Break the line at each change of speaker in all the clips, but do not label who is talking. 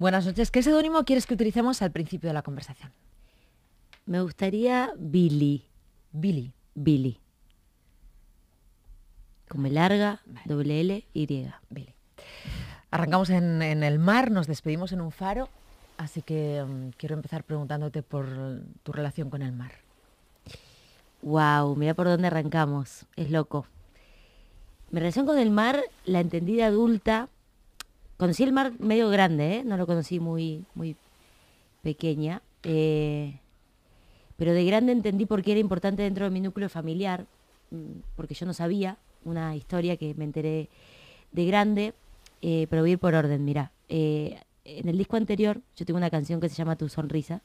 Buenas noches. ¿Qué seudónimo quieres que utilicemos al principio de la conversación?
Me gustaría Billy. Billy. Billy. Como
larga, doble L, Y. Billy. Arrancamos en, el mar, nos despedimos en un faro, así que mm, quiero empezar preguntándote por tu relación con el mar.
Wow, mira por dónde arrancamos, es loco. Mi relación con el mar, la entendida adulta, Conocí el mar medio grande, ¿eh? no lo conocí muy, muy pequeña. Eh, pero de grande entendí por qué era importante dentro de mi núcleo familiar, mm, porque yo no sabía una historia que me enteré de grande, eh, pero voy a ir por orden, mirá. en el disco anterior yo tengo una canción que se llama Tu Sonrisa,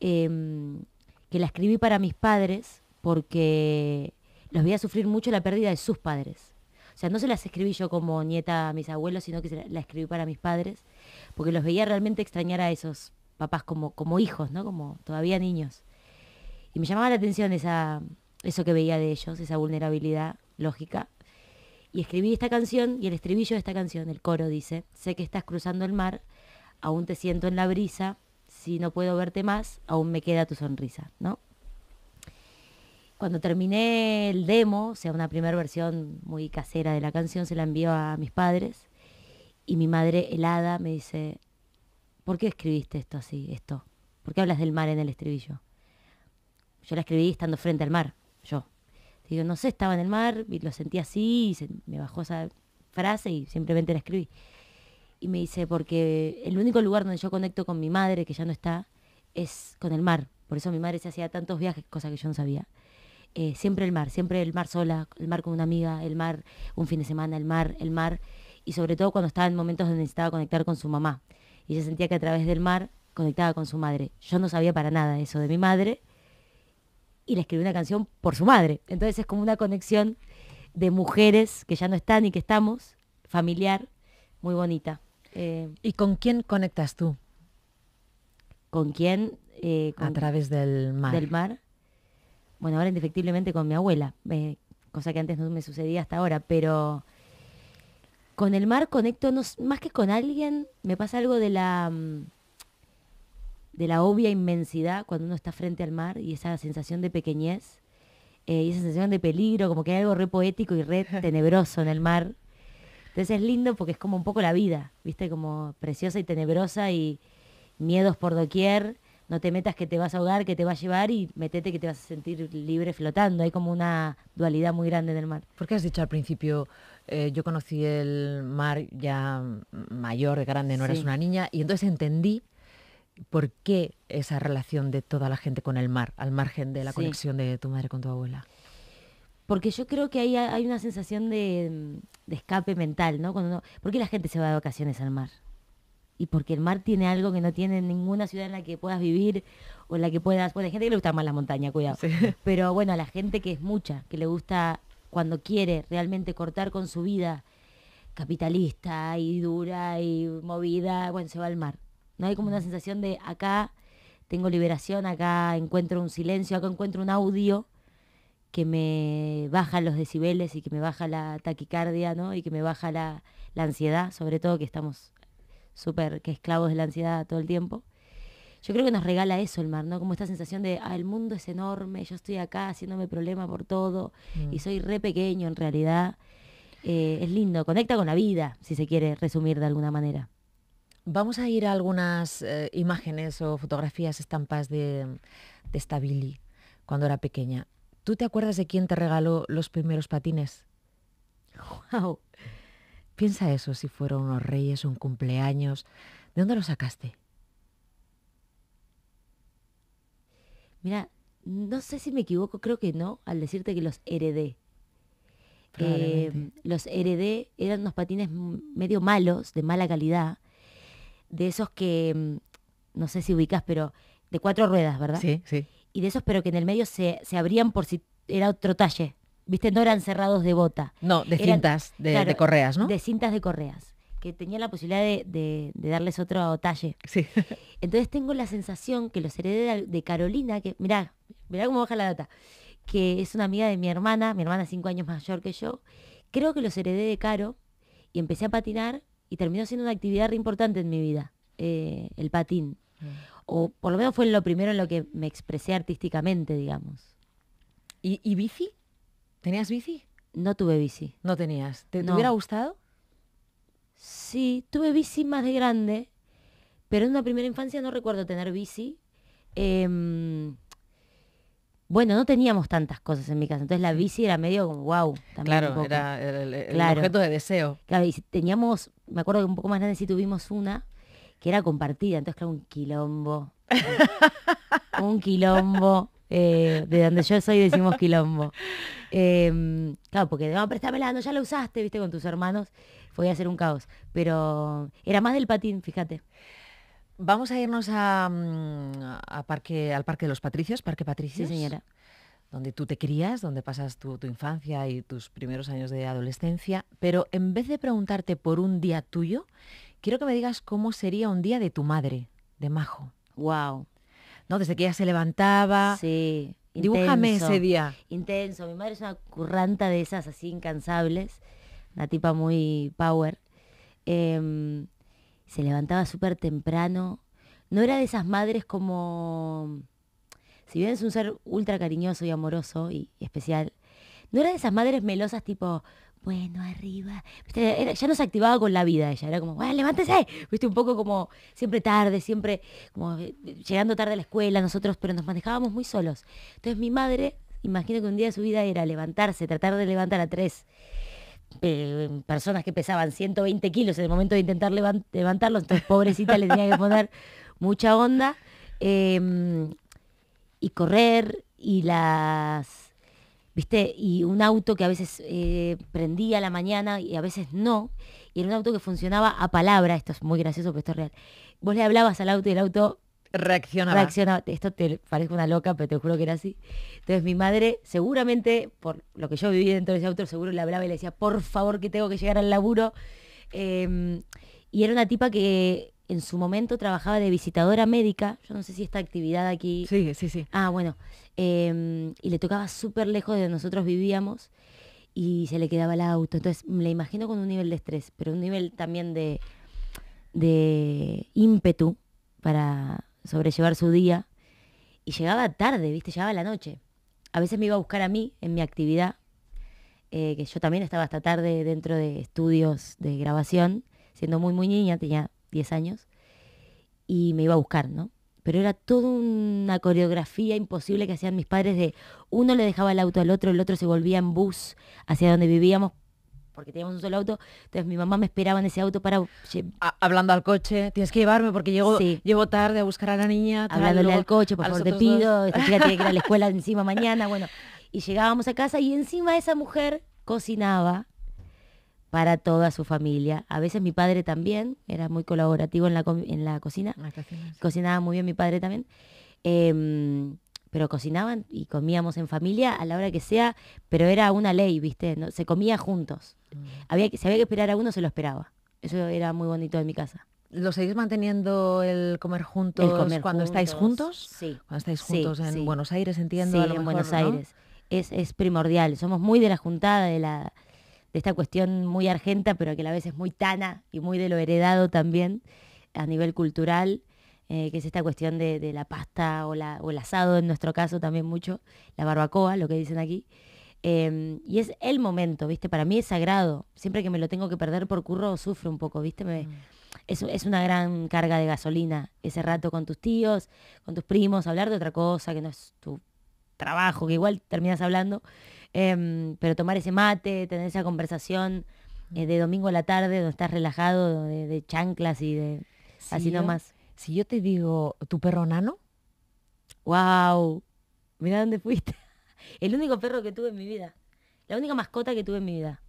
em, que la escribí para mis padres porque los a sufrir mucho la pérdida de sus padres. O sea, no se las escribí yo como nieta a mis abuelos, sino que se las escribí para mis padres, porque los veía realmente extrañar a esos papás como, como hijos, ¿no? Como todavía niños. Y me llamaba la atención eso que veía de ellos, esa vulnerabilidad lógica. Y escribí esta canción y el estribillo de esta canción, el coro dice, sé que estás cruzando el mar, aún te siento en la brisa, si no puedo verte más, aún me queda tu sonrisa, ¿no? cuando terminé el demo, o sea, una primera versión muy casera de la canción, se la envió a mis padres y mi madre helada me dice, ¿por qué escribiste esto así, esto? ¿Por qué hablas del mar en el estribillo? Yo la escribí estando frente al mar, yo. Digo, no sé, estaba en el mar y lo sentí así me bajó esa frase y simplemente la escribí. Y me dice, porque el único lugar donde yo conecto con mi madre, que ya no está, es con el mar. Por eso mi madre se hacía tantos viajes, cosa que yo no sabía eh, siempre el mar, siempre el mar sola, el mar con una amiga, el mar un fin de semana, el mar, el mar, y sobre todo cuando estaba en momentos donde necesitaba conectar con su mamá. Y ella sentía que a través del mar conectaba con su madre. Yo no sabía para nada eso de mi madre y le escribí una canción por su madre. Entonces es como una conexión de mujeres que ya no están y que estamos, familiar, muy bonita. Eh, ¿Y con quién conectas tú? ¿Con quién? Eh, a través del mar. Del mar bueno, ahora indefectiblemente con mi abuela, eh, cosa que antes no me sucedía hasta ahora, pero con el mar conecto más que con alguien, me pasa algo de la mm, de la obvia inmensidad cuando uno está frente al mar y esa sensación de pequeñez eh, y esa sensación de peligro, como que hay algo re poético y re tenebroso en el mar. Entonces es lindo porque es como un poco la vida, ¿viste? Como preciosa y tenebrosa y miedos por doquier no te metas que te vas a ahogar, que te va a llevar y metete que te vas a sentir libre flotando. Hay como una dualidad muy grande en el mar. Porque has dicho al
principio, eh, yo conocí el mar ya mayor, grande, no eras una niña, y entonces entendí por qué esa relación de toda la gente con el mar, al
margen de la conexión de tu madre con tu abuela? Porque yo creo que hay, una sensación de, escape mental, ¿no? ¿Por qué la gente se va de vacaciones al mar? y porque el mar tiene algo que no tiene ninguna ciudad en la que puedas vivir o en la que puedas... Bueno, hay gente que le gusta más la montaña, cuidado. Pero bueno, a la gente que es mucha, que le gusta cuando quiere realmente cortar con su vida capitalista y dura y movida, bueno, se va al mar. No hay como una mm. sensación de acá tengo liberación, acá encuentro un silencio, acá encuentro un audio que me baja los decibeles y que me baja la taquicardia, ¿no? Y que me baja la ansiedad, sobre todo que estamos súper que esclavos de la ansiedad todo el tiempo. Yo creo que nos regala eso el mar, ¿no? Como esta sensación de, ah, el mundo es enorme, yo estoy acá haciéndome problema por todo y mm. soy re pequeño en realidad. Eh, es lindo, conecta con la vida, si se quiere resumir de alguna manera. Vamos
a ir a algunas eh, imágenes o fotografías, estampas de, de esta Billy cuando era pequeña. ¿Tú te acuerdas de quién te regaló los primeros patines? ¡Wow! Piensa eso, si fueron unos reyes, un cumpleaños. ¿De dónde lo sacaste?
Mira, no sé si me equivoco, creo que no, al decirte que los heredé.
Em,
los heredé, eran unos patines medio malos, de mala calidad, de esos que, em, no sé si ubicas, pero de cuatro ruedas, ¿verdad? Sí, sí. Y de esos, pero que en el medio se, se abrían por si era otro talle viste, no eran cerrados de bota. No, de cintas, de, correas, ¿no? De cintas de correas, que tenía la posibilidad de, darles otro talle. Sí. Entonces tengo la sensación que los heredé de, Carolina, que, mirá, mirá cómo baja la data, que es una amiga de mi hermana, mi hermana cinco años mayor que yo, creo que los heredé de Caro y empecé a patinar y terminó siendo una actividad re importante en mi vida, eh, el patín. Mm. O por lo menos fue lo primero en lo que me expresé artísticamente, digamos. ¿Y, y ¿Tenías bici? No tuve bici. No
tenías. ¿Te, hubiera
gustado? Sí, tuve bici más de grande, pero en una primera infancia no recuerdo tener bici. Em, bueno, no teníamos tantas cosas en mi casa, entonces la bici era medio como wow. También claro, era, el, objeto de deseo. Claro, teníamos, me acuerdo que un poco más grande sí tuvimos una que era compartida, entonces claro, un quilombo. un quilombo. Eh, de donde yo soy decimos quilombo. Em, claro, porque, no, prestar velando, ya lo usaste, viste, con tus hermanos. Voy a hacer un caos. Pero era más del patín, fíjate.
Vamos a irnos a, mm, parque, al Parque de los Patricios, Parque Patricios. señora. Donde tú te crías, donde pasas tu, tu infancia y tus primeros años de adolescencia. Pero en vez de preguntarte por un día tuyo, quiero que me digas cómo sería un día de tu madre, de Majo. Wow, ¿no? Desde que ella se levantaba. Sí.
Intenso, Dibújame ese día. Intenso. Mi madre es una curranta de esas así incansables, una tipa muy power. Em, se levantaba súper temprano. No era de esas madres como... Si bien es un ser ultra cariñoso y amoroso y especial, no era de esas madres melosas tipo, bueno, arriba. ya nos activaba con la vida ella, era como, levántese. Viste, un poco como siempre tarde, siempre como eh, llegando tarde a la escuela, nosotros, pero nos manejábamos muy solos. Entonces mi madre, imagino que un día de su vida era levantarse, tratar de levantar a tres personas que pesaban 120 kilos en el momento de intentar levantar levantarlos, entonces pobrecita le tenía que poner mucha onda. Em, y correr y las ¿viste? Y un auto que a veces eh, prendía la mañana y a veces no. Y era un auto que funcionaba a palabra, esto es muy gracioso, pero esto es real. Vos le hablabas al auto y el auto reaccionaba. reaccionaba. Esto te parece una loca, pero te juro que era así. Entonces mi madre, seguramente, por lo que yo vivía dentro de ese auto, seguro le hablaba y le decía, por favor que tengo que llegar al laburo. Em, y era una tipa que en su momento trabajaba de visitadora médica, yo no sé si esta actividad aquí... Sí, sí, sí. Ah, bueno, em, y le tocaba súper lejos de donde nosotros vivíamos y se le quedaba el auto, entonces me imagino con un nivel de estrés, pero un nivel también de, de ímpetu para sobrellevar su día y llegaba tarde, ¿viste? Llegaba la noche. A veces me iba a buscar a mí en mi actividad, eh, que yo también estaba hasta tarde dentro de estudios de grabación, siendo muy, muy niña, tenía 10 años, y me iba a buscar, ¿no? Pero era toda una coreografía imposible que hacían mis padres de uno le dejaba el auto al otro, el otro se volvía en bus hacia donde vivíamos porque teníamos un solo auto, entonces mi mamá me esperaba en ese auto para... Ah, hablando al coche, tienes que llevarme porque llego, llevo tarde a buscar a la niña. Hablándole al coche, por favor, te pido, esta que ir a la escuela encima mañana, bueno. Y llegábamos a casa y encima esa mujer cocinaba para toda su familia. A veces mi padre también, era muy colaborativo en la, en la cocina, cocinaba muy bien mi padre también, em, pero cocinaban y comíamos en familia a la hora que sea, pero era una ley, ¿viste? Se comía juntos. Mm. Había que, si había que esperar a uno, se lo esperaba. Eso era muy bonito en mi casa. ¿Lo seguís
manteniendo
el comer juntos el comer cuando estáis juntos? Sí. Cuando estáis juntos en Buenos Aires, entiendo. Sí, en Buenos Aires. es primordial. Somos muy de la juntada, de la de esta cuestión muy argenta, pero que a la vez es muy tana y muy de lo heredado también a nivel cultural, eh, que es esta cuestión de, la pasta o, el asado en nuestro caso también mucho, la barbacoa, lo que dicen aquí. Em, y es el momento, ¿viste? Para mí es sagrado. Siempre que me lo tengo que perder por curro, sufro un poco, ¿viste? Mm. es, es, una gran carga de gasolina ese rato con tus tíos, con tus primos, hablar de otra cosa que no es tu trabajo, que igual terminas hablando, em, pero tomar ese mate, tener esa conversación eh, de domingo a la tarde, donde estás relajado, de, chanclas y de así nomás. Si yo te digo, ¿tu perro nano? ¡Wow! Mira dónde fuiste. El único perro que tuve en mi vida. La única mascota que tuve en mi vida.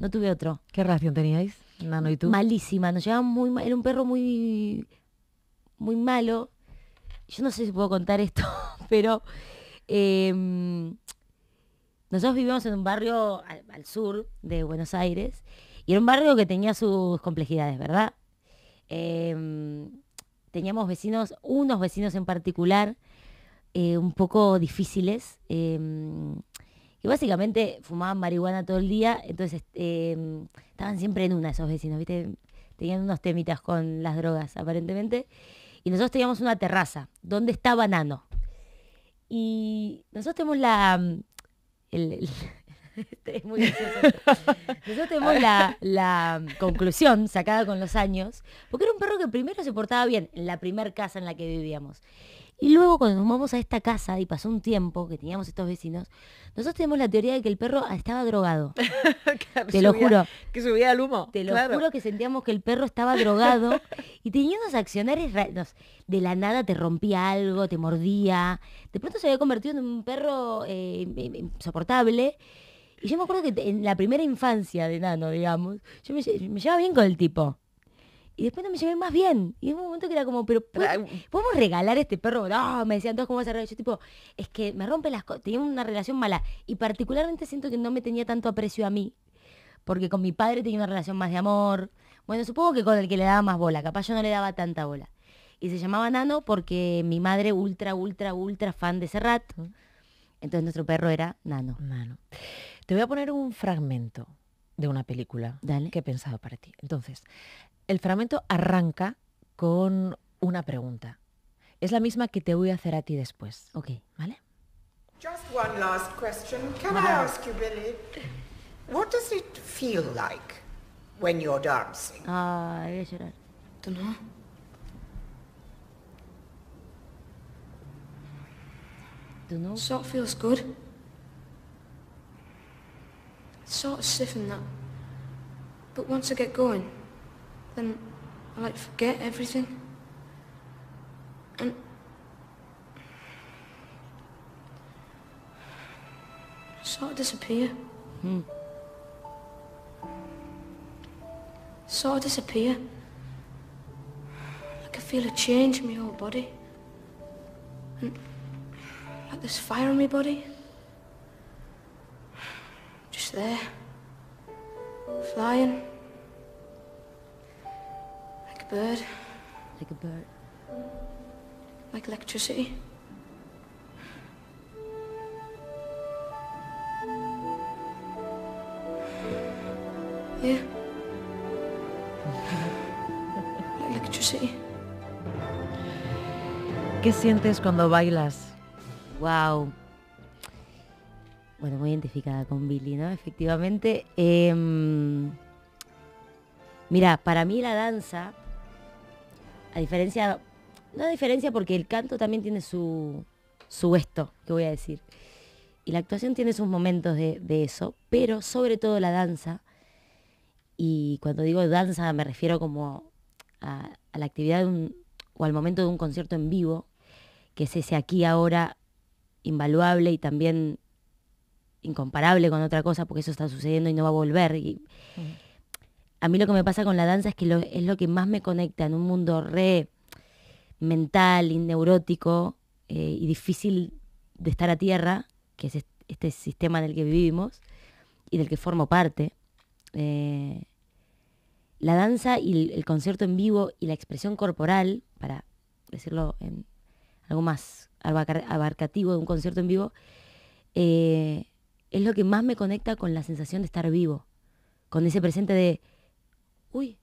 No tuve otro. ¿Qué relación teníais, Nano y tú? Malísima, nos llevaban muy mal. Era un perro muy, muy malo. Yo no sé si puedo contar esto, pero Em, nosotros vivíamos en un barrio al, sur de Buenos Aires y era un barrio que tenía sus complejidades, ¿verdad? Em, teníamos vecinos, unos vecinos en particular, eh, un poco difíciles, em, que básicamente fumaban marihuana todo el día, entonces estaban siempre en una esos vecinos, ¿viste? Tenían unos temitas con las drogas, aparentemente. Y nosotros teníamos una terraza, donde estaba Nano y nosotros tenemos la... Mm, este nosotros tenemos la, mm, conclusión sacada con los años, porque era un perro que primero se portaba bien en la primer casa en la que vivíamos. Y luego cuando nos vamos a esta casa y pasó un tiempo que teníamos estos vecinos, nosotros tenemos la teoría de que el perro estaba drogado. te lo juro. Que subía al humo. Te lo juro que sentíamos que el perro estaba drogado y tenía unos accionarios De la nada te rompía algo, te mordía. De pronto se había convertido en un perro insoportable. Eh, em, em, y yo me acuerdo que en la primera infancia de Nano, digamos, yo me llevaba bien con el tipo. Y después no me llevé más bien. Y en un momento que era como, pero ¿podemos regalar este perro? No, me decían todos cómo vas a Yo tipo, es que me rompe las cosas. Tenía una relación mala. Y particularmente siento que no me tenía tanto aprecio a mí. Porque con mi padre tenía una relación más de amor. Bueno, supongo que con el que le daba más bola. Capaz yo no le daba tanta bola. Y se llamaba Nano porque mi madre ultra, ultra, ultra fan de ese rato. Entonces nuestro perro era
Nano. Nano. Te voy a poner un fragmento de una película que he pensado para ti. Entonces, el fragmento arranca con una pregunta. Es la misma que te voy a hacer a ti después. Ok. ¿Vale?
Just one last question. Can I ask you, Billy,
what does it feel like when you're dancing?
Ah, voy I don't no? do ¿Tú no? So
feels good. It's sort of stiffen that. But once I get going, then I like forget everything. And I sort of disappear. Hmm. Sort of disappear. Like I feel a change in my whole body. And like there's fire in my body. Just there. Flying. Like a bird. Like a bird. Like electricity. Yeah. like electricity.
¿Qué sientes cuando bailas? Wow. Bueno, muy identificada con Billy, ¿no? Efectivamente. Em, mira, para mí la danza, a diferencia, no a diferencia porque el canto también tiene su, su esto, que voy a decir. Y la actuación tiene sus momentos de, eso, pero sobre todo la danza, y cuando digo danza me refiero como a, la actividad o al momento de un concierto en vivo, que es ese aquí ahora invaluable y también incomparable con otra cosa porque eso está sucediendo y no va a volver. Y a mí lo que me pasa con la danza es que es lo que más me conecta en un mundo re mental y neurótico eh, y difícil de estar a tierra, que es este sistema en el que vivimos y del que formo parte. Eh, la danza y el, concierto en vivo y la expresión corporal, para decirlo en algo más abarcativo de un concierto en vivo, eh, es lo que más me conecta con la sensación de estar vivo, con ese presente de, uy,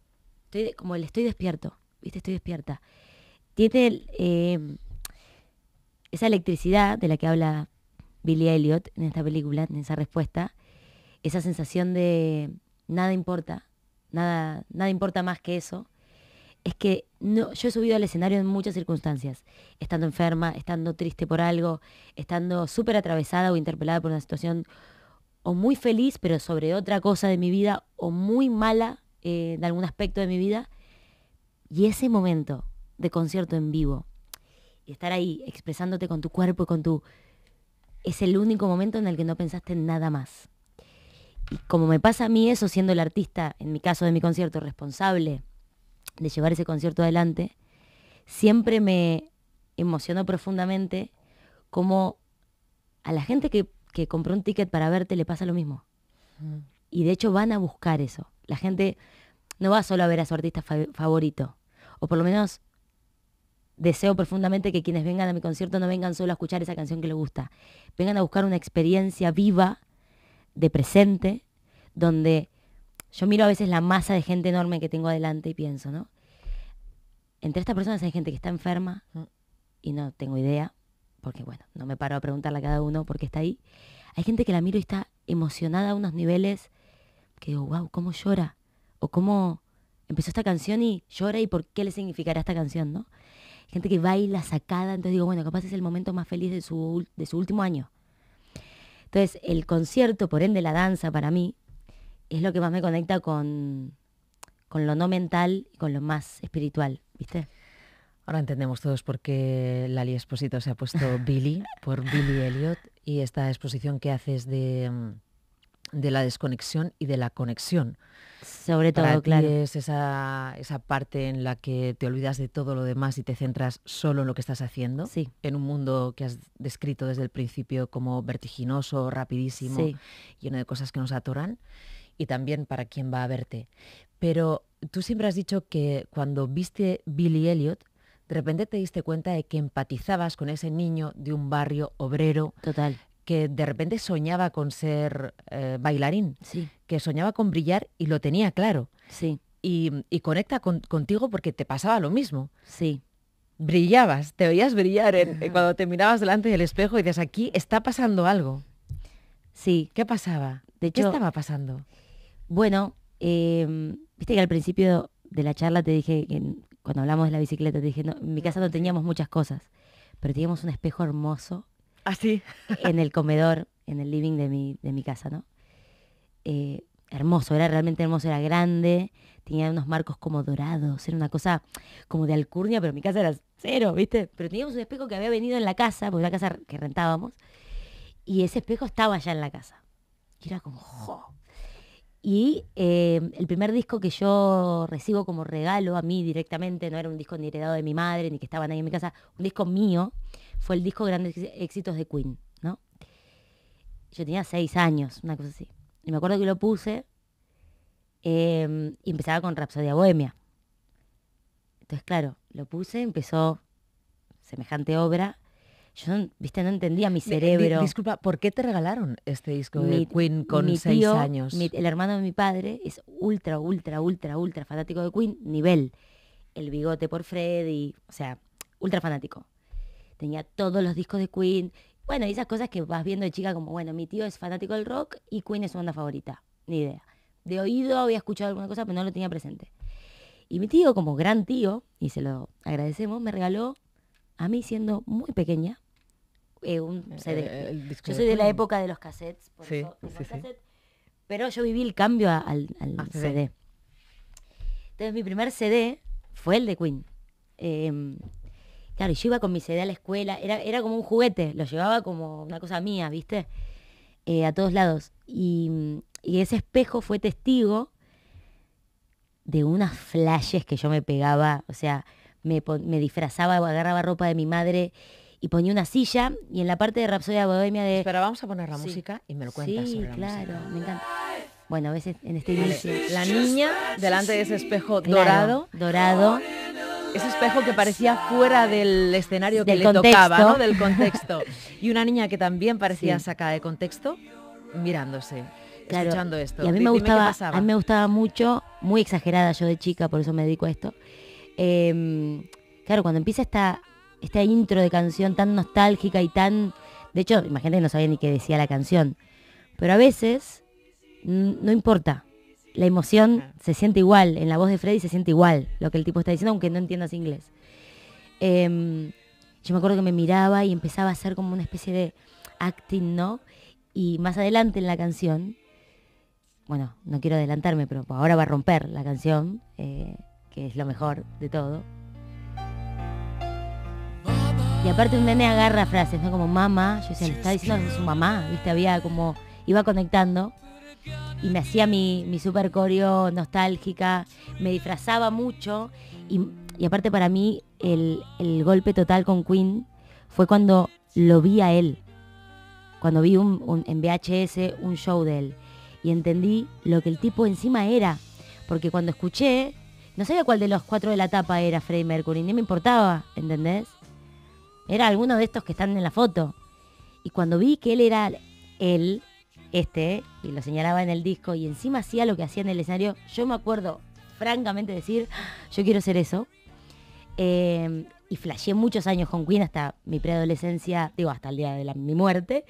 estoy como el estoy despierto, viste, estoy despierta. Tiene eh, esa electricidad de la que habla Billy Elliot en esta película, en esa respuesta, esa sensación de nada importa, nada, nada importa más que eso, es que no, yo he subido al escenario en muchas circunstancias, estando enferma, estando triste por algo, estando súper atravesada o interpelada por una situación o muy feliz, pero sobre otra cosa de mi vida, o muy mala eh, en algún aspecto de mi vida. Y ese momento de concierto en vivo y estar ahí expresándote con tu cuerpo y con tu... es el único momento en el que no pensaste en nada más. Y como me pasa a mí eso, siendo el artista, en mi caso de mi concierto, responsable de llevar ese concierto adelante, siempre me emocionó profundamente cómo a la gente que, compró un ticket para verte le pasa lo mismo. Y de hecho van a buscar eso. La gente no va solo a ver a su artista favorito, o por lo menos deseo profundamente que quienes vengan a mi concierto no vengan solo a escuchar esa canción que les gusta, vengan a buscar una experiencia viva de presente donde yo miro a veces la masa de gente enorme que tengo adelante y pienso, ¿no? Entre estas personas hay gente que está enferma mm. y no tengo idea, porque bueno, no me paro a preguntarle a cada uno porque está ahí. Hay gente que la miro y está emocionada a unos niveles que digo, wow, cómo llora, o cómo empezó esta canción y llora y por qué le significará esta canción, ¿no? Gente que baila sacada, entonces digo, bueno, capaz es el momento más feliz de su, de su último año. Entonces, el concierto, por ende, la danza para mí, es lo que más me conecta con, lo no mental y con lo más espiritual, ¿viste?
Ahora entendemos todos por qué Lali Exposito se ha puesto Billy por Billy Elliot y esta exposición que haces de, la desconexión y de la conexión. Sobre todo, claro. Es esa, parte en la que te olvidas de todo lo demás y te centras solo en lo que estás haciendo. Sí. En un mundo que has descrito desde el principio como vertiginoso, rapidísimo, lleno de cosas que nos atoran y también para quien va a verte. Pero tú siempre has dicho que cuando viste Billy Elliot, de repente te diste cuenta de que empatizabas con ese niño de un barrio obrero. Total. Que de repente soñaba con ser eh, bailarín. Sí. Que soñaba con brillar y lo tenía claro. Sí. Y, conecta contigo porque te pasaba lo mismo. Sí. Brillabas, te veías brillar en, cuando te mirabas delante del espejo y dices, aquí está pasando
algo. Sí. ¿Qué pasaba? De ¿Qué estaba pasando? bueno, em, viste que al principio de la charla te dije, que cuando hablamos de la bicicleta, te dije, en mi casa no teníamos muchas cosas, pero teníamos un espejo hermoso. Así. Ah, en el comedor, en el living de mi, casa, ¿no? Eh, hermoso, era realmente hermoso, era grande, tenía unos marcos como dorados, era una cosa como de alcurnia, pero mi casa era cero, ¿viste? Pero teníamos un espejo que había venido en la casa, porque era casa que rentábamos, y ese espejo estaba allá en la casa. Y era como, ¡jo! Y eh, el primer disco que yo recibo como regalo a mí directamente, no era un disco ni heredado de mi madre, ni que estaban ahí en mi casa, un disco mío, fue el disco Grandes Éxitos de Queen, Yo tenía seis años, una cosa así. Y me acuerdo que lo puse em, y empezaba con Rapsodia Bohemia. Entonces, claro, lo puse, empezó semejante obra yo, viste, no entendía mi cerebro.
disculpa, ¿por qué te regalaron este disco de Queen con seis años? el
hermano de mi padre es ultra, ultra, ultra, ultra fanático de Queen, nivel. El bigote por Freddy, o sea, ultra fanático. Tenía todos los discos de Queen. Bueno, esas cosas que vas viendo de chica como, bueno, mi tío es fanático del rock y Queen es su banda favorita. Ni idea. De oído había escuchado alguna cosa, pero no lo tenía presente. Y mi tío, como gran tío, y se lo agradecemos, me regaló, a mí siendo muy pequeña, eh, eh, eh, yo soy de la época de los cassettes, pero yo viví el cambio al, ah, CD. Entonces mi primer CD fue el de Queen. Em, claro, yo iba con mi CD a la escuela, era, era como un juguete, lo llevaba como una cosa mía, ¿viste? a todos lados. Y, ese espejo fue testigo de unas flashes que yo me pegaba, o sea, me, me disfrazaba, agarraba ropa de mi madre y ponía una silla y en la parte de Rapsodia Bohemia de... pero vamos a poner la música y me lo cuentas. Sí, claro, me encanta. Bueno, a veces en este inicio. La niña delante de ese espejo dorado. dorado. Ese espejo que parecía
fuera del escenario que le tocaba, Del contexto. Y una niña que también parecía sacada de contexto, mirándose, claro. esto. Y a mí me gustaba, a mí
me gustaba mucho, muy exagerada yo de chica, por eso me dedico a esto. Em, claro, cuando empieza esta esta intro de canción tan nostálgica y tan... De hecho, imagínate no sabía ni qué decía la canción. Pero a veces no importa. La emoción se siente igual. En la voz de Freddy se siente igual lo que el tipo está diciendo, aunque no entiendas inglés. Em, yo me acuerdo que me miraba y empezaba a hacer como una especie de acting, ¿no? Y más adelante en la canción, bueno, no quiero adelantarme, pero ahora va a romper la canción, eh, que es lo mejor de todo. Y aparte un nene agarra frases, ¿no? Como mamá, yo decía, le estaba diciendo que su mamá, ¿viste? Había como, iba conectando y me hacía mi, mi super coreo nostálgica, me disfrazaba mucho y, aparte para mí el, golpe total con Queen fue cuando lo vi a él, cuando vi un, en VHS un show de él y entendí lo que el tipo encima era, porque cuando escuché, no sabía cuál de los cuatro de la tapa era Freddie Mercury, ni me importaba, ¿entendés? Era alguno de estos que están en la foto. Y cuando vi que él era él, este, y lo señalaba en el disco, y encima hacía lo que hacía en el escenario, yo me acuerdo francamente decir, yo quiero ser eso. Em, y flasheé muchos años con Queen hasta mi preadolescencia, digo, hasta el día de mi muerte.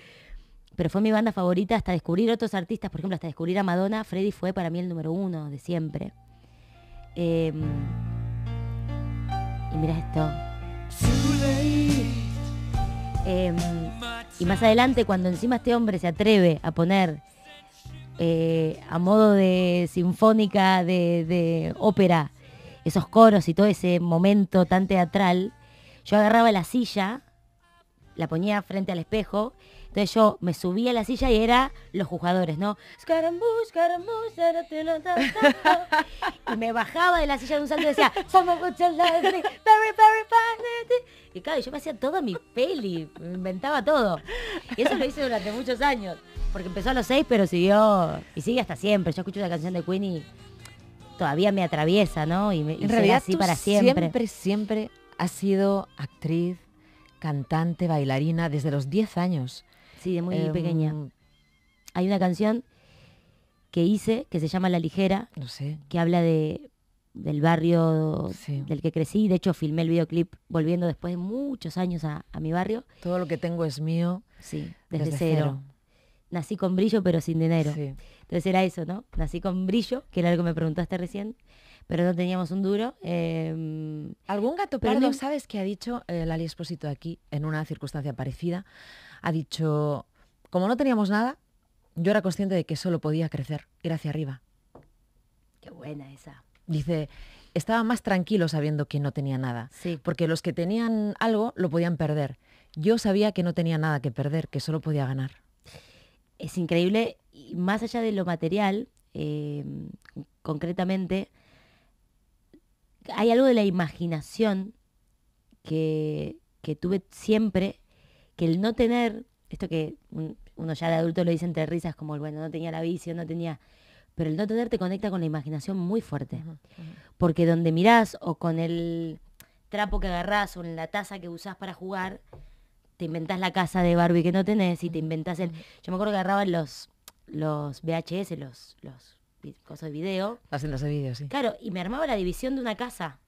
Pero fue mi banda favorita hasta descubrir otros artistas, por ejemplo, hasta descubrir a Madonna, Freddy fue para mí el número uno de siempre. Em, y mira esto. Em, y más adelante, cuando encima este hombre se atreve a poner eh, a modo de sinfónica, de, ópera, esos coros y todo ese momento tan teatral, yo agarraba la silla, la ponía frente al espejo entonces yo me subía a la silla y era los jugadores, ¿no? Y me bajaba de la silla de un salto y decía, y claro, yo me hacía todo mi peli, me inventaba todo. Y eso lo hice durante muchos años. Porque empezó a los seis, pero siguió, y sigue hasta siempre. Yo escucho la canción de Queen y todavía me atraviesa, ¿no? Y, me, y realidad así para siempre. Siempre,
siempre has sido actriz, cantante, bailarina desde los 10 años. Sí, de muy pequeña. Em,
Hay una canción que hice que se llama La Ligera, que habla de del barrio del que crecí. De hecho, filmé el videoclip volviendo después de muchos años a, mi barrio. Todo lo que tengo es mío. Sí, desde, cero. Nací con brillo, pero sin dinero. Entonces era eso, ¿no? Nací con brillo, que era algo que me preguntaste recién, pero no teníamos un duro. Em, ¿Algún gato pardo, sabes,
que ha dicho el eh, Lali Espósito aquí, en una circunstancia parecida? ha dicho, como no teníamos nada, yo era consciente de que solo podía crecer, ir hacia arriba.
Qué buena esa.
Dice, estaba más tranquilo sabiendo que no tenía nada, porque los que tenían algo lo podían perder. Yo sabía que no tenía nada que perder, que solo podía ganar.
Es increíble, y más allá de lo material, em, concretamente, hay algo de la imaginación que, que tuve siempre que el no tener, esto que uno ya de adulto lo dice entre risas, como el bueno, no tenía la visión, no tenía. Pero el no tener te conecta con la imaginación muy fuerte. Porque donde mirás o con el trapo que agarrás o en la taza que usás para jugar, te inventás la casa de Barbie que no tenés y te inventás el. Yo me acuerdo que agarraban los, los VHS, los, los cosas de video. haciendo video, sí. Claro, y me armaba la división de una casa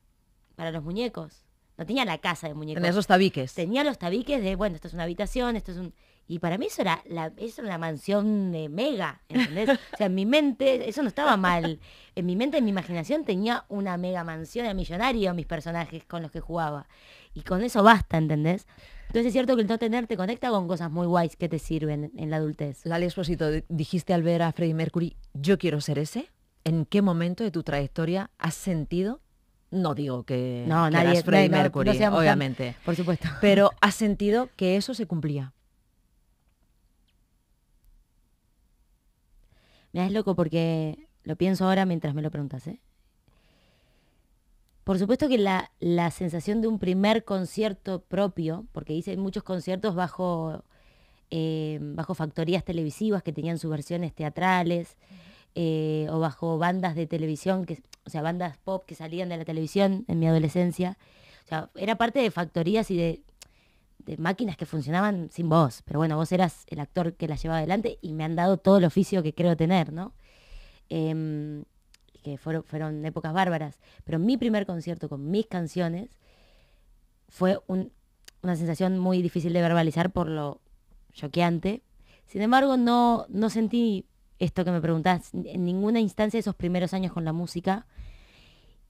para los muñecos. No tenía la casa de muñecos. Tenía los tabiques. Tenía los tabiques de, bueno, esto es una habitación, esto es un... Y para mí eso era, la, eso una mansión de mega, ¿entendés? o sea, en mi mente, eso no estaba mal. En mi mente, en mi imaginación, tenía una mega mansión, de millonario mis personajes con los que jugaba. Y con eso basta, ¿entendés? Entonces es cierto que el no tener te conecta con cosas muy guays que te sirven en la adultez. Dale, Esposito, dijiste al ver a Freddie Mercury, yo quiero ser ese. ¿En qué
momento de tu trayectoria has sentido no digo que, no, nadie, Mercury, obviamente. por supuesto. Pero has sentido que eso se cumplía.
Me das loco porque lo pienso ahora mientras me lo preguntas, ¿eh? Por supuesto que la, sensación de un primer concierto propio, porque hice muchos conciertos bajo, eh, bajo factorías televisivas que tenían sus versiones teatrales eh, o bajo bandas de televisión que o sea, bandas pop que salían de la televisión en mi adolescencia. O sea, era parte de factorías y de, máquinas que funcionaban sin vos. Pero bueno, vos eras el actor que las llevaba adelante y me han dado todo el oficio que creo tener, ¿no? Em, que fueron, épocas bárbaras. Pero mi primer concierto con mis canciones fue una sensación muy difícil de verbalizar por lo choqueante. Sin embargo, no, no sentí esto que me preguntás, en ninguna instancia de esos primeros años con la música.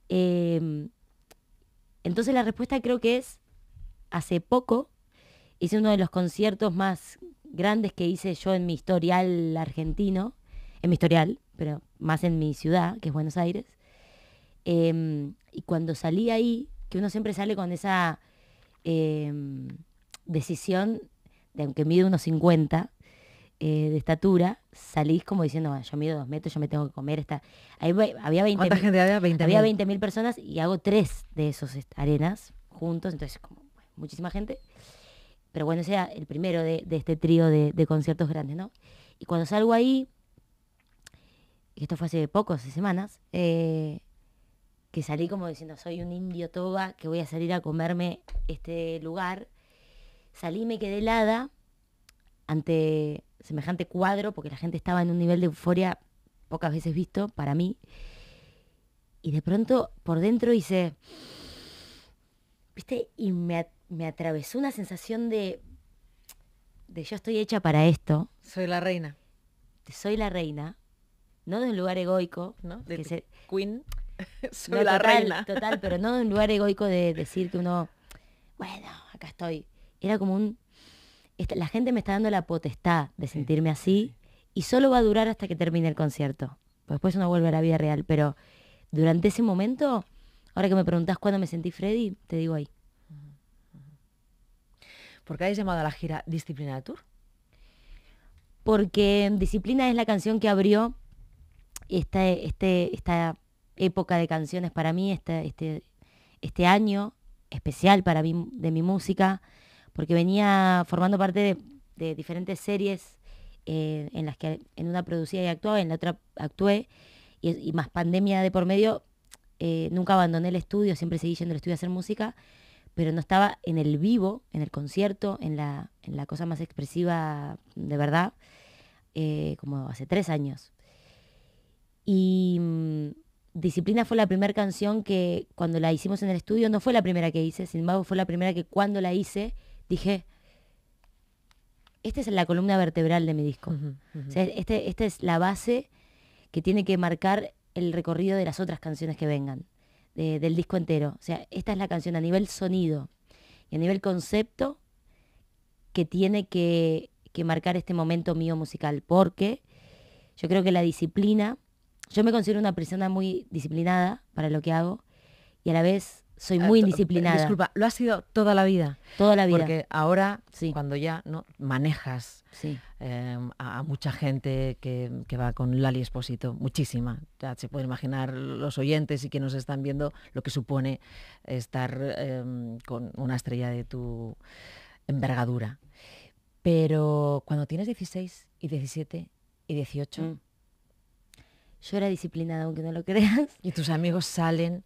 Em, entonces la respuesta creo que es, hace poco hice uno de los conciertos más grandes que hice yo en mi historial argentino, en mi historial, pero más en mi ciudad, que es Buenos Aires. Em, y cuando salí ahí, que uno siempre sale con esa em, decisión de aunque mide unos 50, eh, de estatura, salís como diciendo, yo mido dos metros, yo me tengo que comer esta... había 20.000 había? personas y hago tres de esos arenas juntos, entonces como muchísima gente. Pero bueno, sea el primero de, este trío de, conciertos grandes, ¿no? Y cuando salgo ahí, y esto fue hace pocos semanas, eh, que salí como diciendo, soy un indio toba, que voy a salir a comerme este lugar. Salí y me quedé helada ante semejante cuadro, porque la gente estaba en un nivel de euforia pocas veces visto para mí. Y de pronto por dentro hice, viste, y me, atravesó una sensación de, de yo estoy hecha para esto. Soy la reina. Soy la reina, no de un lugar egoico. que queen. Soy la reina. Total, pero no de un lugar egoico de decir que uno, bueno, acá estoy. Era como un, la gente me está dando la potestad de sentirme así y solo va a durar hasta que termine el concierto. después uno vuelve a la vida real, pero durante ese momento, ahora que me preguntás cuándo me sentí Freddy, te digo ahí. ¿Por qué llamado a la gira Disciplina Tour? Porque Disciplina es la canción que abrió este, este, esta época de canciones para mí, este, este, este año especial para mí de mi música porque venía formando parte de, diferentes series eh, en las que en una producía y actuaba, en la otra actué, y, más pandemia de por medio, eh, nunca abandoné el estudio, siempre seguí yendo al estudio a hacer música, pero no estaba en el vivo, en el concierto, en la, en la cosa más expresiva de verdad, eh, como hace tres años. Y mm, Disciplina fue la primera canción que cuando la hicimos en el estudio, no fue la primera que hice, sin embargo fue la primera que cuando la hice dije, esta es la columna vertebral de mi disco. este, esta es la base que tiene que marcar el recorrido de las otras canciones que vengan, del disco entero. O sea, esta es la canción a nivel sonido y a nivel concepto que tiene que, que marcar este momento mío musical, porque yo creo que la disciplina, yo me considero una persona muy disciplinada para lo que hago y a la vez soy ah, muy indisciplinada. Disculpa, lo has sido
toda la vida.
Toda la vida. Porque ahora, cuando ya manejas
em, a, mucha gente que, va con Lali Espósito, muchísima. Ya se pueden imaginar los oyentes y que nos están viendo lo que supone estar em, con una estrella de tu envergadura. Pero cuando tienes 16 y 17 y 18... Mm. Yo era disciplinada, aunque no lo creas. Y tus amigos salen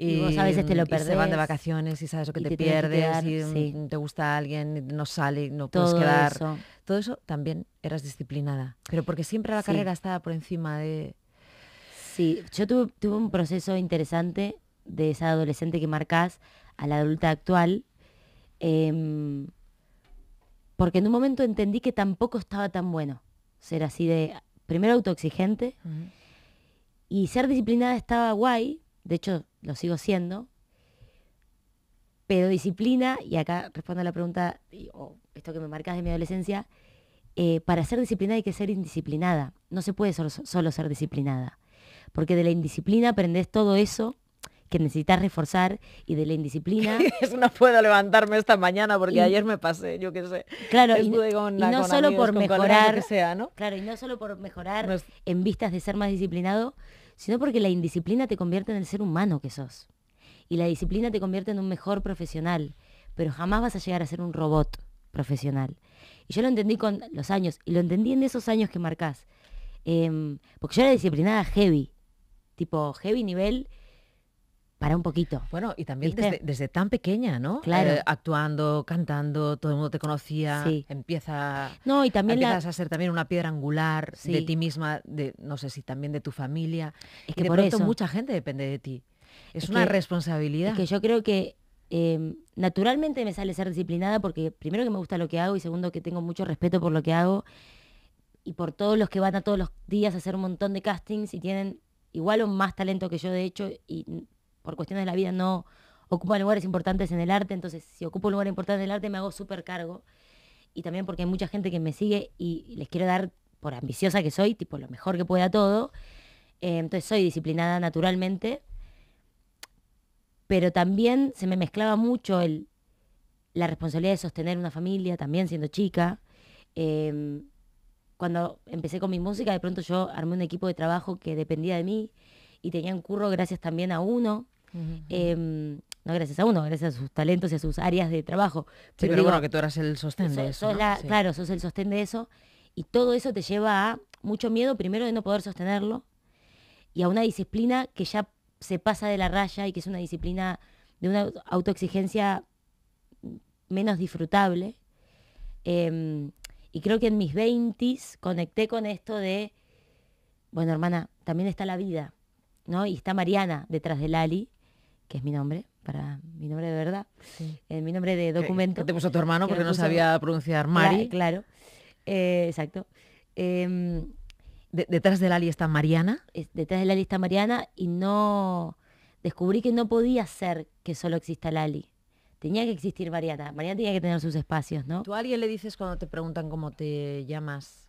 y, vos a veces te lo perdés. Mm, se van de vacaciones y sabes lo que te, pierdes y mm, te gusta alguien, no sale, no puedes quedar. Todo eso también
eras disciplinada. Pero porque siempre la carrera estaba por encima de... Sí, yo tuve, un proceso interesante de esa adolescente que marcas a la adulta actual. Em, porque en un momento entendí que tampoco estaba tan bueno ser así de, primero autoexigente, y ser disciplinada estaba guay, de hecho lo sigo siendo, pero disciplina, y acá respondo a la pregunta, o esto que me marcas de mi adolescencia, eh, para ser disciplinada hay que ser indisciplinada, no se puede solo, ser disciplinada, porque de la indisciplina aprendes todo eso que necesitas reforzar y de la indisciplina. no puedo
levantarme esta mañana porque ayer me pasé, yo qué sé. Claro, y, no solo por mejorar,
¿no? Claro, y no solo por mejorar en vistas de ser más disciplinado, sino porque la indisciplina te convierte en el ser humano que sos. Y la disciplina te convierte en un mejor profesional, pero jamás vas a llegar a ser un robot profesional. Y yo lo entendí con los años, y lo entendí en esos años que marcás. Em, porque yo era disciplinada heavy, tipo heavy nivel para un poquito. Bueno, y también desde, tan pequeña, ¿no? Claro. Eh,
actuando, cantando, todo el mundo te conocía, empieza, no, y también empiezas a ser también una piedra angular de ti misma, de no sé si también de tu familia. Es que por pronto eso, mucha
gente depende de ti. Es, una responsabilidad. Es que yo creo que em, naturalmente me sale ser disciplinada porque primero que me gusta lo que hago y segundo que tengo mucho respeto por lo que hago y por todos los que van a todos los días a hacer un montón de castings y tienen igual o más talento que yo de hecho y por cuestiones de la vida no ocupa lugares importantes en el arte, entonces si ocupo un lugar importante en el arte me hago súper cargo. Y también porque hay mucha gente que me sigue y les quiero dar, por ambiciosa que soy, tipo lo mejor que pueda todo. Eh, entonces soy disciplinada naturalmente, pero también se me mezclaba mucho el, la responsabilidad de sostener una familia, también siendo chica. Em, cuando empecé con mi música, de pronto yo armé un equipo de trabajo que dependía de mí y tenía un curro gracias también a uno Em, no gracias a uno, gracias a sus talentos y a sus áreas de trabajo. Pero, bueno, que tú eras el sostén de eso. Claro, sos el sostén de eso. Y todo eso te lleva a mucho miedo, primero de no poder sostenerlo, y a una disciplina que ya se pasa de la raya y que es una disciplina de una autoexigencia menos disfrutable. Em, y creo que en mis 20 conecté con esto de, bueno, hermana, también está la vida, ¿no? Y está Mariana detrás de Lali que es mi nombre, para mi nombre de verdad, eh, mi nombre de documento. tenemos te puso tu hermano porque no sabía pronunciar Mari. Claro, eh, exacto. Em, detrás del Ali está Mariana. detrás de Lali está Mariana y no descubrí que no podía ser que solo exista Lali. Tenía que existir Mariana. Mariana tenía que tener sus espacios, ¿no? ¿Tú
a alguien le dices cuando te preguntan cómo te llamas?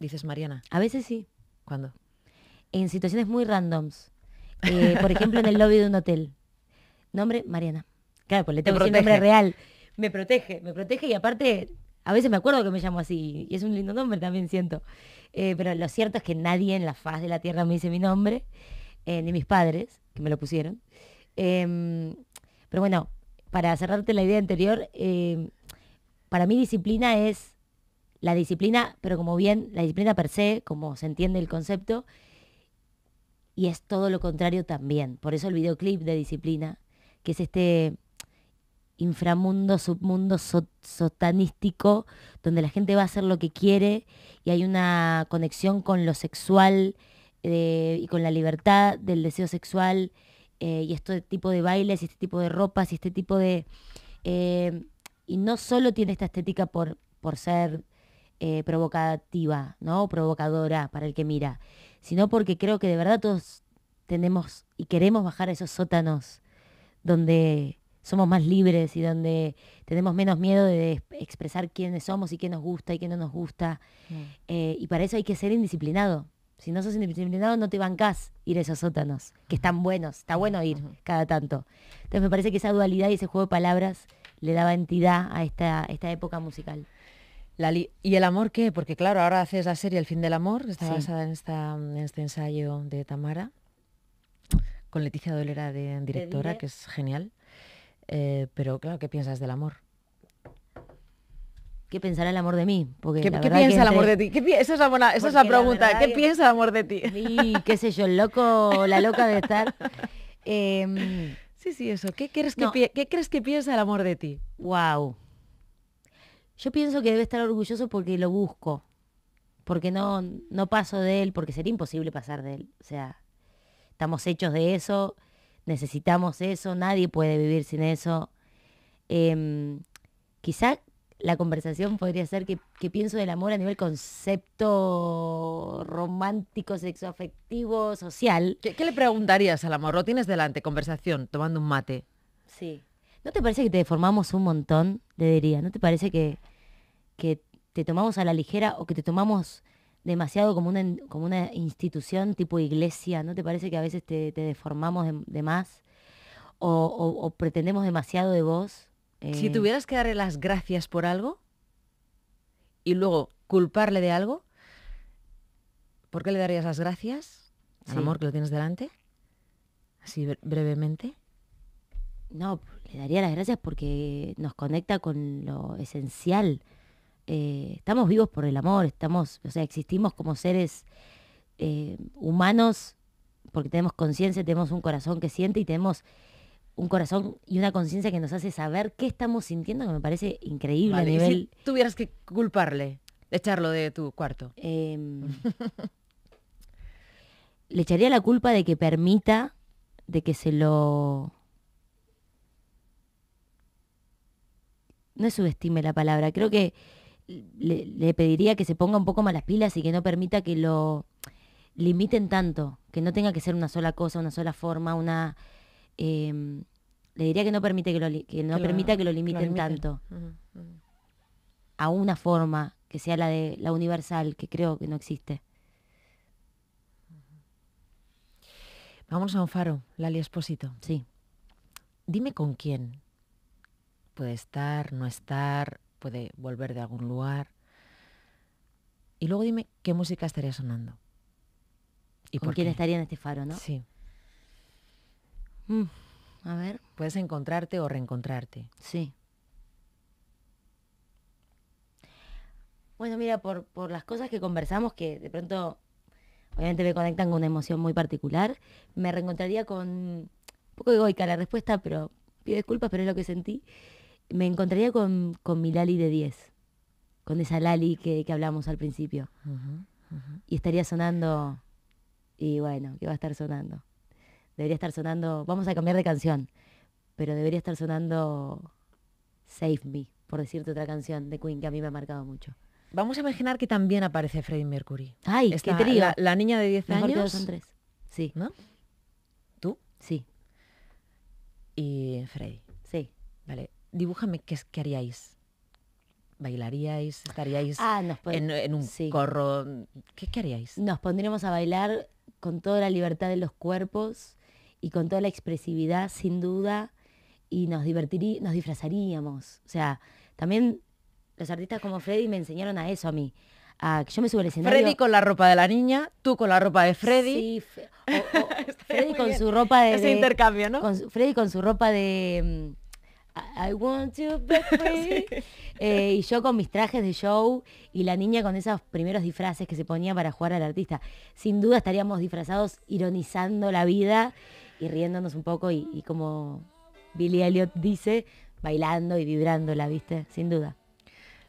¿Dices Mariana? A veces sí. ¿Cuándo? En situaciones muy randoms. Eh, por ejemplo, en el lobby de un hotel. Nombre, Mariana. Claro, pues le tengo que nombre real. Me protege, me protege y aparte, a veces me acuerdo que me llamo así. Y es un lindo nombre también, siento. Eh, pero lo cierto es que nadie en la faz de la tierra me dice mi nombre, eh, ni mis padres, que me lo pusieron. Em, pero bueno, para cerrarte la idea anterior, em, para mí disciplina es la disciplina, pero como bien, la disciplina per se, como se entiende el concepto, y es todo lo contrario también. Por eso el videoclip de Disciplina, que es este inframundo, submundo sotanístico, donde la gente va a hacer lo que quiere y hay una conexión con lo sexual eh, y con la libertad del deseo sexual eh, y este tipo de bailes y este tipo de ropas y este tipo de... Eh, y no solo tiene esta estética por, por ser eh, provocativa, ¿no? provocadora para el que mira, sino porque creo que de verdad todos tenemos y queremos bajar a esos sótanos donde somos más libres y donde tenemos menos miedo de expresar quiénes somos y qué nos gusta y qué no nos gusta. Mm. Eh, y para eso hay que ser indisciplinado. Si no sos indisciplinado, no te bancás ir a esos sótanos, que están buenos, está bueno ir cada tanto. Entonces me parece que esa dualidad y ese juego de palabras le daba entidad a esta, esta época musical. ¿Y el amor
qué? Porque claro, ahora haces la serie El fin del amor, que está basada en, esta, este ensayo de Tamara, con Leticia Dolera de directora, que es genial. Eh,
pero claro, ¿qué piensas del amor? ¿Qué pensará el amor de mí? Porque ¿Qué, piensa el amor de
ti? esa es la, es la pregunta. ¿Qué piensa
el amor de ti? Y qué sé yo, el loco, la loca de estar. Em, sí, sí, eso. ¿Qué crees, que, ¿Qué crees que piensa el amor de ti? Wow. Yo pienso que debe estar orgulloso porque lo busco. Porque no, no paso de él, porque sería imposible pasar de él. O sea, estamos hechos de eso, necesitamos eso, nadie puede vivir sin eso. Em, quizá la conversación podría ser que, pienso del amor a nivel concepto romántico, sexoafectivo, social.
¿Qué, ¿Qué, le preguntarías al amor? Lo tienes delante, conversación, tomando un mate. Sí.
¿No te parece que te deformamos un montón, le diría? ¿No te parece que, te tomamos a la ligera o que te tomamos demasiado como una, como una institución tipo iglesia? ¿No te parece que a veces te, deformamos de, más? O, pretendemos demasiado de vos? Eh, si tuvieras que darle las gracias por algo y luego
culparle de algo, ¿por qué le darías las gracias? Al amor que lo tienes
delante, así brevemente no, le daría las gracias porque nos conecta con lo esencial. Eh, estamos vivos por el amor, estamos, o sea, existimos como seres eh, humanos porque tenemos conciencia, tenemos un corazón que siente y tenemos un corazón y una conciencia que nos hace saber qué estamos sintiendo, que me parece increíble a nivel. si tuvieras que culparle, echarlo de tu cuarto. Em, le echaría la culpa de que permita, de que se lo no subestime la palabra, creo que le, pediría que se ponga un poco más las pilas y que no permita que lo limiten tanto, que no tenga que ser una sola cosa, una sola forma, una... Em, le diría que no, que, no permita que lo limiten, tanto. A una forma que sea la de la universal, que creo que no existe.
Vamos a un faro, Lali Esposito. Sí. Dime con quién puede estar, no estar, puede volver de algún lugar. Y luego dime qué música estaría sonando. ¿Y ¿Con por quién estaría en este faro, no? Sí. Mm, a ver. Puedes encontrarte o reencontrarte.
Sí. Bueno, mira, por, por las cosas que conversamos, que de pronto obviamente me conectan con una emoción muy particular, me reencontraría con, un poco egoica la respuesta, pero pido disculpas, pero es lo que sentí, me encontraría con, mi Lali de 10, con esa Lali que, hablamos al principio. Y estaría sonando, y bueno, que va a estar sonando? Debería estar sonando, vamos a cambiar de canción, pero debería estar sonando Save Me, por decirte otra canción de Queen que a mí me ha marcado mucho. Vamos a imaginar
que también aparece Freddie Mercury. ¡Ay, que la, la, niña de 10 años. son tres. Sí. ¿No? ¿Tú? Sí. Y Freddie. Sí. Vale dibújame qué, haríais. ¿Bailaríais? ¿Estaríais ah, en,
un corro? ¿Qué, haríais? Nos pondríamos a bailar con toda la libertad de los cuerpos y con toda la expresividad, sin duda, y nos, nos disfrazaríamos. O sea, también los artistas como Freddy me enseñaron a eso a mí. A yo me subo al escenario. Freddy con la ropa de la niña, tú con la ropa de Freddy. Sí, Freddy con su ropa de, Ese intercambio, ¿no? Freddy con su ropa de mm, I want to be eh, y yo con mis trajes de show y la niña con esos primeros disfraces que se ponía para jugar al artista. Sin duda estaríamos disfrazados ironizando la vida y riéndonos un poco y, como Billy Elliot dice, bailando y la ¿viste? Sin duda.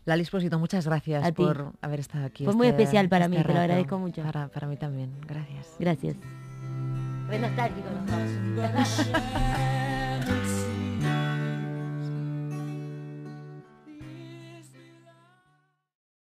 Lali Esposito, muchas gracias por haber estado aquí. Fue este muy especial para mí, este te lo agradezco mucho.
Para, mí también, gracias. Gracias.